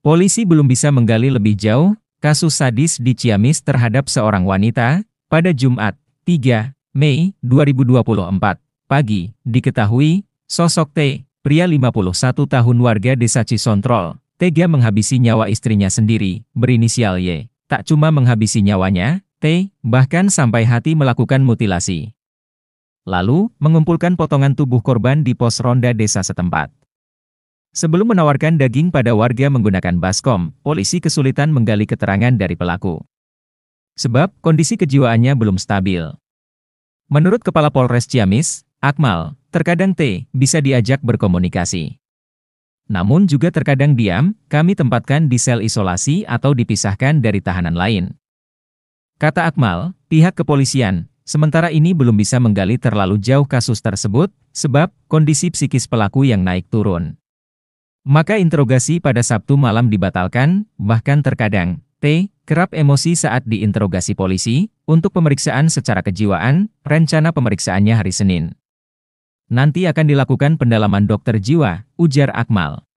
Polisi belum bisa menggali lebih jauh kasus sadis di Ciamis terhadap seorang wanita pada Jumat, 3 Mei 2024 pagi diketahui sosok T, pria 51 tahun warga desa Cisontrol, tega menghabisi nyawa istrinya sendiri, berinisial Y. Tak cuma menghabisi nyawanya, T bahkan sampai hati melakukan mutilasi. Lalu, mengumpulkan potongan tubuh korban di pos ronda desa setempat. Sebelum menawarkan daging pada warga menggunakan baskom, polisi kesulitan menggali keterangan dari pelaku. Sebab, kondisi kejiwaannya belum stabil. Menurut Kepala Polres Ciamis, Akmal, terkadang T, bisa diajak berkomunikasi. Namun juga terkadang diam, kami tempatkan di sel isolasi atau dipisahkan dari tahanan lain. Kata Akmal, pihak kepolisian, sementara ini belum bisa menggali terlalu jauh kasus tersebut, sebab kondisi psikis pelaku yang naik turun. Maka interogasi pada Sabtu malam dibatalkan, bahkan terkadang, T. kerap emosi saat diinterogasi polisi, untuk pemeriksaan secara kejiwaan, rencana pemeriksaannya hari Senin. Nanti akan dilakukan pendalaman dokter jiwa, ujar Akmal.